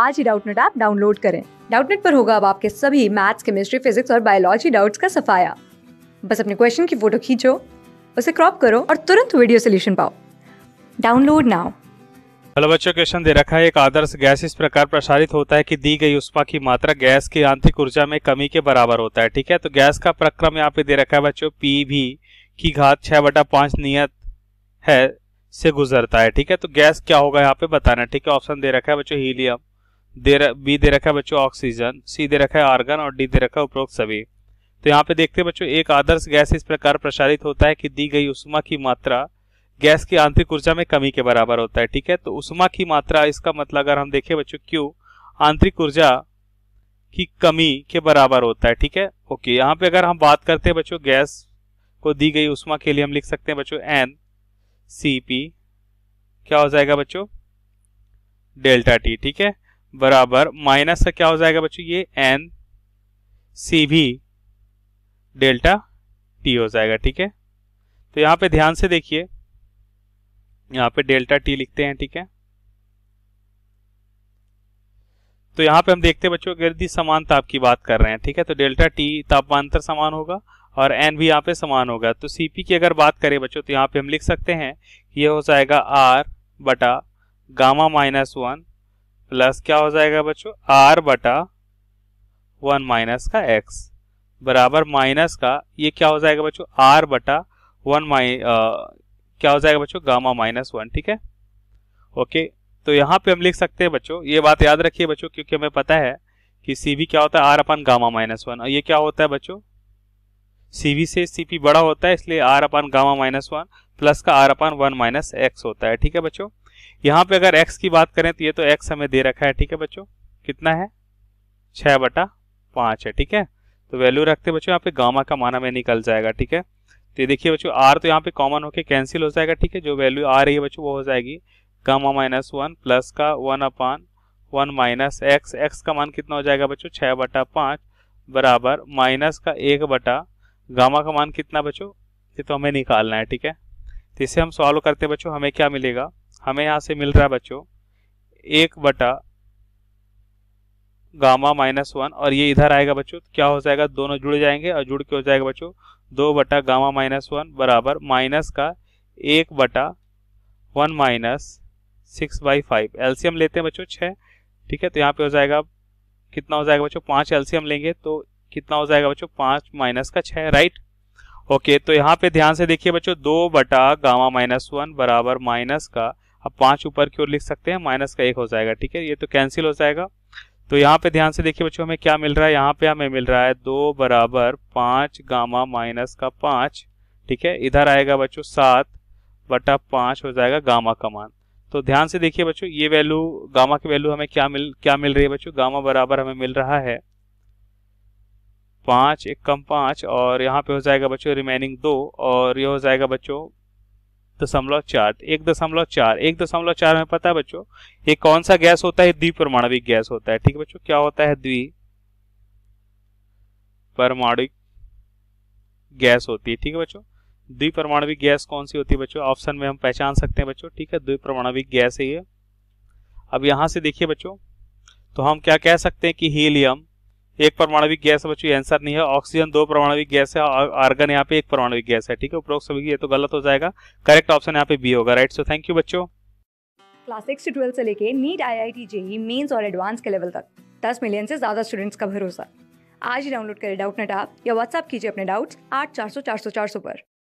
आज ही Doubtnut app download करें डाउटनेट पर होगा अब आपके सभी मैथ्स केमिस्ट्री फिजिक्स और बायोलॉजी डाउट्स का सफाया बस अपने क्वेश्चन की फोटो खींचो उसे क्रॉप करो और तुरंत वीडियो सोल्यूशन पाओ डाउनलोड नाउ हेलो बच्चों क्वेश्चन दे रखा है एक आदर्श गैस इस प्रकार प्रसारित होता है कि दी गई उष्मा की मात्रा गैस की आंतरिक ऊर्जा में कमी के बराबर होता है ठीक है तो गैस का प्रक्रम यहाँ पे दे रखा है बच्चों पी भी की घात छह बटा पांच नियत है से गुजरता है ठीक है तो गैस क्या होगा यहाँ पे बताना ठीक है ऑप्शन दे रखा है बच्चों हीलियम दे बी दे रखा है बच्चों ऑक्सीजन सी दे रखा है आर्गन और डी दे रखा है उपरोक्त सभी तो यहाँ पे देखते हैं बच्चों एक आदर्श गैस इस प्रकार प्रसारित होता है कि दी गई उष्मा की मात्रा गैस की आंतरिक ऊर्जा में कमी के बराबर होता है ठीक है तो उष्मा की मात्रा इसका मतलब अगर हम देखें बच्चों क्यू आंतरिक ऊर्जा की कमी के बराबर होता है ठीक है ओके यहाँ पे अगर हम बात करते हैं बच्चों गैस को दी गई उष्मा के लिए हम लिख सकते हैं बच्चों एन सी पी क्या हो जाएगा बच्चों डेल्टा टी ठीक है बराबर माइनस का क्या हो जाएगा बच्चों ये एन सी भी डेल्टा टी हो जाएगा ठीक है तो यहां पे ध्यान से देखिए यहां पे डेल्टा टी लिखते हैं ठीक है तो यहां पे हम देखते हैं बच्चों गिरदी समान ताप की बात कर रहे हैं ठीक है तो डेल्टा टी तापांतर समान होगा और एन भी यहाँ पे समान होगा तो सीपी की अगर बात करें बच्चों तो यहां पे हम लिख सकते हैं ये हो जाएगा आर बटा गामा माइनस वन प्लस क्या हो जाएगा बच्चों आर बटा वन माइनस का एक्स बराबर माइनस का ये क्या हो जाएगा बच्चों आर बटा वन माइ क्या हो जाएगा बच्चों गामा माइनस वन ठीक है ओके तो यहाँ पे हम लिख सकते हैं बच्चों ये बात याद रखिए बच्चों क्योंकि हमें पता है कि सी क्या होता है R upon gamma minus one और ये क्या होता है बच्चों सी से सी बड़ा होता है इसलिए R upon gamma minus one plus का R upon one minus X होता है ठीक है बच्चों यहाँ पे अगर x की बात करें तो ये तो x हमें दे रखा है ठीक है बच्चों कितना है छह बटा पांच है ठीक है तो वैल्यू रखते बच्चों यहाँ पे गामा का मान हमें निकल जाएगा ठीक है तो ये देखिए बच्चों आर तो यहाँ पे कॉमन होके कैंसिल हो जाएगा ठीक है जो वैल्यू आ रही है बच्चों वो हो जाएगी गामा माइनस वन प्लस का one upon one minus X X का मान कितना हो जाएगा बच्चों छः बटा पाँच बराबर माइनस का एक बटा गामा का मान कितना बच्चों ये तो हमें निकालना है ठीक है तो इसे हम सॉल्व करते हैं बच्चों हमें क्या मिलेगा हमें यहाँ से मिल रहा है बच्चों एक बटा गामा माइनस वन और ये इधर आएगा बच्चों तो क्या हो जाएगा दोनों जुड़ जाएंगे और जुड़ के हो जाएगा बच्चों दो बटा गामा माइनस वन बराबर माइनस का एक बटा one minus six by five एल्सियम लेते हैं बच्चों छः ठीक है तो यहाँ पे हो जाएगा कितना हो जाएगा बच्चों पाँच एल्सियम लेंगे तो कितना हो जाएगा बच्चों पाँच माइनस का छः राइट ओके तो यहाँ पे ध्यान से देखिए बच्चों दो बटा गामा माइनस वन बराबर माइनस का अब पांच ऊपर की ओर लिख सकते हैं माइनस का एक हो जाएगा ठीक है ये तो कैंसिल हो जाएगा तो यहाँ पे ध्यान से देखिए बच्चों हमें क्या मिल रहा है यहाँ पे हमें मिल रहा है दो बराबर पांच गामा माइनस का पांच ठीक है इधर आएगा बच्चों सात बटा पांच हो जाएगा गामा का मान तो ध्यान से देखिए बच्चों ये वैल्यू गामा की वैल्यू हमें क्या मिल क्या मिल रही है बच्चों गामा बराबर हमें मिल रहा है पांच एक कम पांच और यहाँ पे हो जाएगा बच्चों रिमेनिंग दो और ये हो जाएगा बच्चों दशमलव चार एक दशमलव चार एक दशमलव चार में पता है बच्चों ये कौन सा गैस होता है द्विपरमाणविक गैस होता है ठीक है बच्चों क्या होता है द्वि परमाणविक गैस होती है ठीक है बच्चों द्विपरमाणविक गैस कौन सी होती है बच्चों ऑप्शन में हम पहचान सकते हैं बच्चों ठीक है द्विपरमाणविक गैस है ये अब यहां से देखिए बच्चों तो हम क्या कह सकते हैं कि हीलियम एक परमाणविक गैस है बच्चों आंसर नहीं है ऑक्सीजन दो परमाणविक गैस है आर्गन यहाँ पे एक परमाणविक गैस है ठीक है उपरोक्त सभी ये तो गलत हो जाएगा करेक्ट ऑप्शन यहाँ पे बी होगा राइट सो थैंक यू बच्चों क्लास सिक्स से ट्वेल्थ से लेके NEET I I T JEE mains और एडवांस के लेवल तक दस मिलियन से ज्यादा स्टूडेंट्स का भरोसा आज ही डाउनलोड करें डाउट नेट आप या व्हाट्सअप कीजिए अपने डाउट्स आठ चार सौ चार सौ चार सौ पर